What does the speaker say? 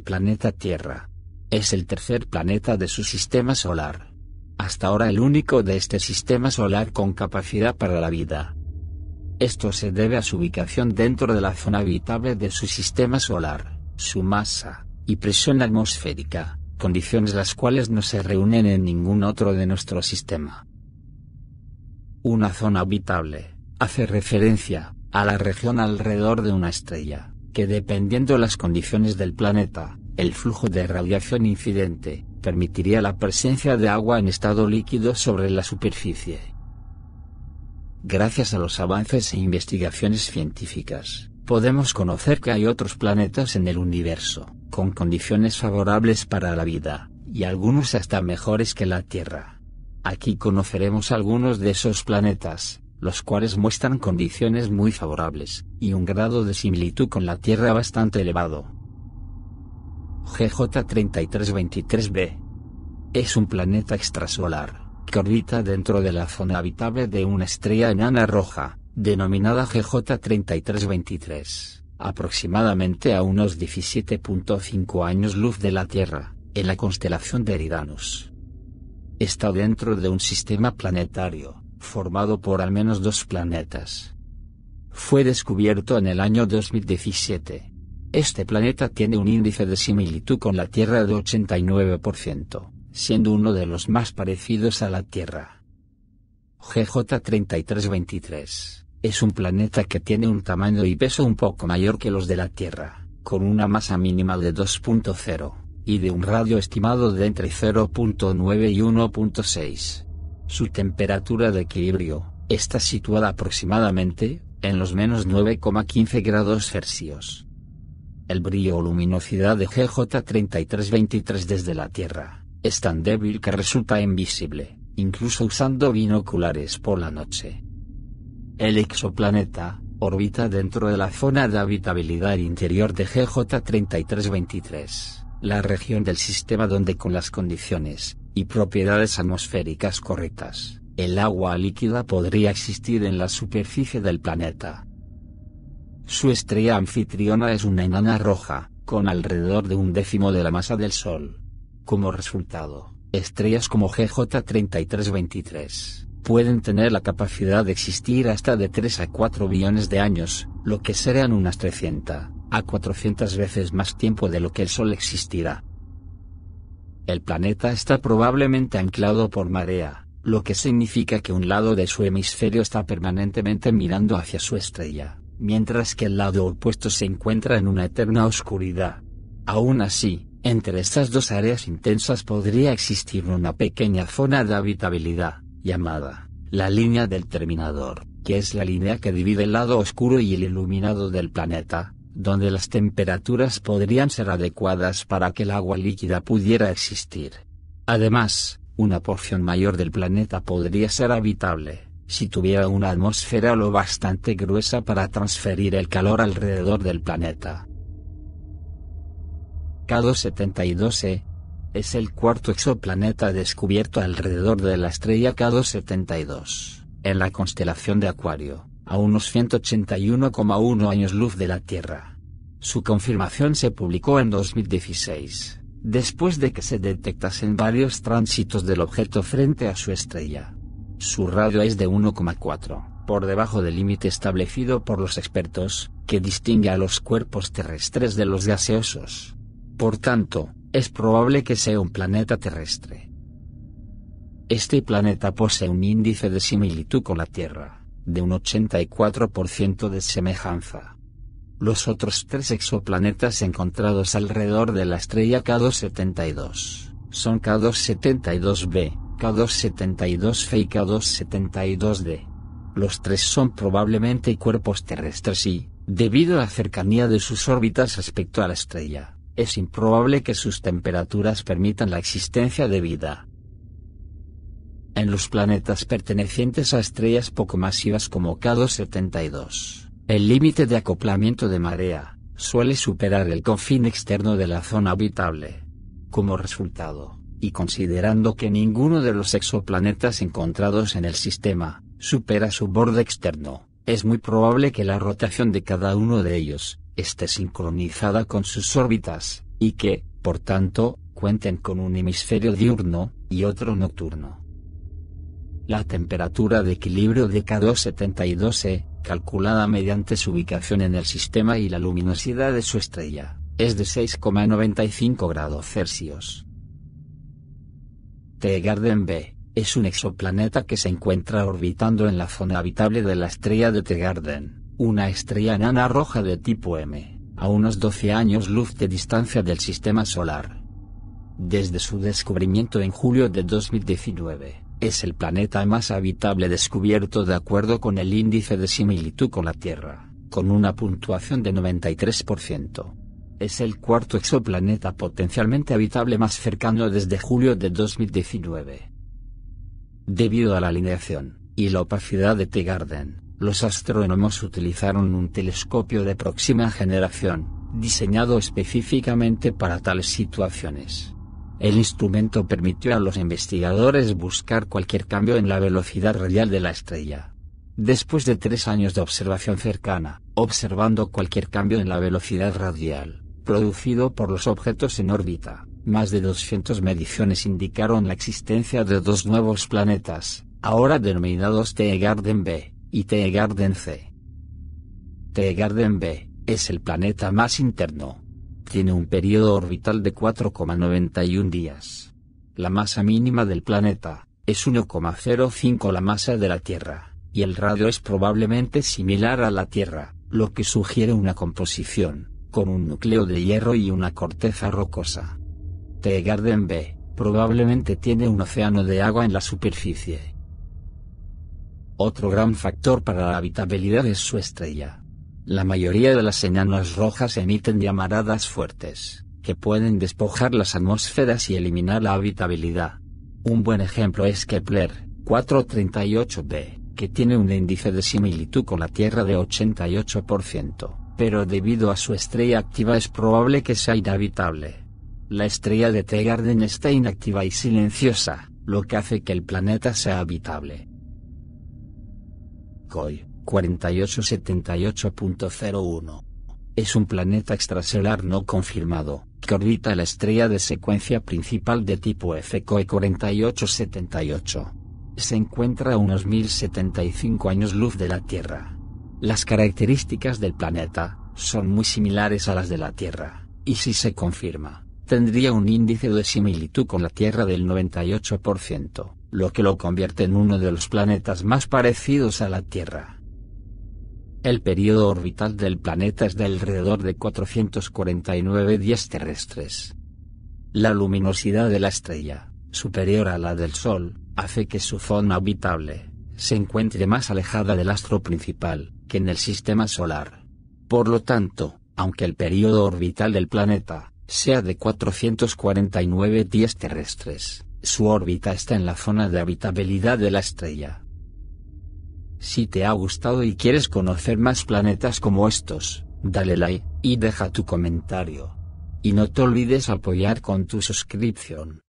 planeta Tierra. Es el tercer planeta de su sistema solar. Hasta ahora el único de este sistema solar con capacidad para la vida. Esto se debe a su ubicación dentro de la zona habitable de su sistema solar, su masa, y presión atmosférica, condiciones las cuales no se reúnen en ningún otro de nuestro sistema. Una zona habitable, hace referencia, a la región alrededor de una estrella, que dependiendo las condiciones del planeta, el flujo de radiación incidente, permitiría la presencia de agua en estado líquido sobre la superficie. Gracias a los avances e investigaciones científicas, podemos conocer que hay otros planetas en el universo, con condiciones favorables para la vida, y algunos hasta mejores que la Tierra. Aquí conoceremos algunos de esos planetas, los cuales muestran condiciones muy favorables, y un grado de similitud con la Tierra bastante elevado. GJ3323b es un planeta extrasolar, que orbita dentro de la zona habitable de una estrella enana roja, denominada GJ3323, aproximadamente a unos 17.5 años luz de la Tierra, en la constelación de Eridanus. Está dentro de un sistema planetario, formado por al menos dos planetas. Fue descubierto en el año 2017. Este planeta tiene un índice de similitud con la Tierra de 89%, siendo uno de los más parecidos a la Tierra. GJ3323 es un planeta que tiene un tamaño y peso un poco mayor que los de la Tierra, con una masa mínima de 2.0, y de un radio estimado de entre 0.9 y 1.6 su temperatura de equilibrio está situada aproximadamente en los menos 9,15 grados Celsius. El brillo o luminosidad de GJ3323 desde la Tierra es tan débil que resulta invisible, incluso usando binoculares por la noche. El exoplaneta orbita dentro de la zona de habitabilidad interior de GJ3323, la región del sistema donde con las condiciones y propiedades atmosféricas correctas, el agua líquida podría existir en la superficie del planeta. Su estrella anfitriona es una enana roja, con alrededor de un décimo de la masa del Sol. Como resultado, estrellas como GJ3323 pueden tener la capacidad de existir hasta de 3 a 4 billones de años, lo que serían unas 300 a 400 veces más tiempo de lo que el Sol existirá. El planeta está probablemente anclado por marea, lo que significa que un lado de su hemisferio está permanentemente mirando hacia su estrella, mientras que el lado opuesto se encuentra en una eterna oscuridad. Aún así, entre estas dos áreas intensas podría existir una pequeña zona de habitabilidad, llamada la línea del terminador, que es la línea que divide el lado oscuro y el iluminado del planeta, donde las temperaturas podrían ser adecuadas para que el agua líquida pudiera existir. Además, una porción mayor del planeta podría ser habitable, si tuviera una atmósfera lo bastante gruesa para transferir el calor alrededor del planeta. K272e es el cuarto exoplaneta descubierto alrededor de la estrella K272, en la constelación de Acuario a unos 181,1 años luz de la Tierra. Su confirmación se publicó en 2016, después de que se detectasen varios tránsitos del objeto frente a su estrella. Su radio es de 1,4, por debajo del límite establecido por los expertos, que distingue a los cuerpos terrestres de los gaseosos. Por tanto, es probable que sea un planeta terrestre. Este planeta posee un índice de similitud con la Tierra de un 84% de semejanza. Los otros tres exoplanetas encontrados alrededor de la estrella K272 son K272b, K272f y K272d. Los tres son probablemente cuerpos terrestres y, debido a la cercanía de sus órbitas respecto a la estrella, es improbable que sus temperaturas permitan la existencia de vida en los planetas pertenecientes a estrellas poco masivas como K272. El límite de acoplamiento de marea suele superar el confín externo de la zona habitable. Como resultado, y considerando que ninguno de los exoplanetas encontrados en el sistema supera su borde externo, es muy probable que la rotación de cada uno de ellos esté sincronizada con sus órbitas, y que, por tanto, cuenten con un hemisferio diurno y otro nocturno. La temperatura de equilibrio de k 272 e calculada mediante su ubicación en el sistema y la luminosidad de su estrella, es de 6,95 grados Celsius. Tegarden B es un exoplaneta que se encuentra orbitando en la zona habitable de la estrella de Tegarden, una estrella enana roja de tipo M, a unos 12 años luz de distancia del sistema solar. Desde su descubrimiento en julio de 2019, es el planeta más habitable descubierto de acuerdo con el índice de similitud con la Tierra, con una puntuación de 93%. Es el cuarto exoplaneta potencialmente habitable más cercano desde julio de 2019. Debido a la alineación y la opacidad de T-Garden, los astrónomos utilizaron un telescopio de próxima generación, diseñado específicamente para tales situaciones. El instrumento permitió a los investigadores buscar cualquier cambio en la velocidad radial de la estrella. Después de tres años de observación cercana, observando cualquier cambio en la velocidad radial, producido por los objetos en órbita, más de 200 mediciones indicaron la existencia de dos nuevos planetas, ahora denominados Teegarden B y Teegarden C. Teegarden B es el planeta más interno, tiene un periodo orbital de 4,91 días. La masa mínima del planeta es 1,05 la masa de la Tierra, y el radio es probablemente similar a la Tierra, lo que sugiere una composición, con un núcleo de hierro y una corteza rocosa. Teegarden B, probablemente tiene un océano de agua en la superficie. Otro gran factor para la habitabilidad es su estrella, la mayoría de las enanas rojas emiten llamaradas fuertes, que pueden despojar las atmósferas y eliminar la habitabilidad. Un buen ejemplo es Kepler 438b, que tiene un índice de similitud con la Tierra de 88%, pero debido a su estrella activa es probable que sea inhabitable. La estrella de Tegarden está inactiva y silenciosa, lo que hace que el planeta sea habitable. 4878.01. Es un planeta extrasolar no confirmado, que orbita la estrella de secuencia principal de tipo FCOE 4878. Se encuentra a unos 1075 años luz de la Tierra. Las características del planeta son muy similares a las de la Tierra, y si se confirma, tendría un índice de similitud con la Tierra del 98%, lo que lo convierte en uno de los planetas más parecidos a la Tierra. El periodo orbital del planeta es de alrededor de 449 días terrestres. La luminosidad de la estrella, superior a la del Sol, hace que su zona habitable se encuentre más alejada del astro principal que en el sistema solar. Por lo tanto, aunque el periodo orbital del planeta sea de 449 días terrestres, su órbita está en la zona de habitabilidad de la estrella. Si te ha gustado y quieres conocer más planetas como estos, dale like y deja tu comentario. Y no te olvides apoyar con tu suscripción.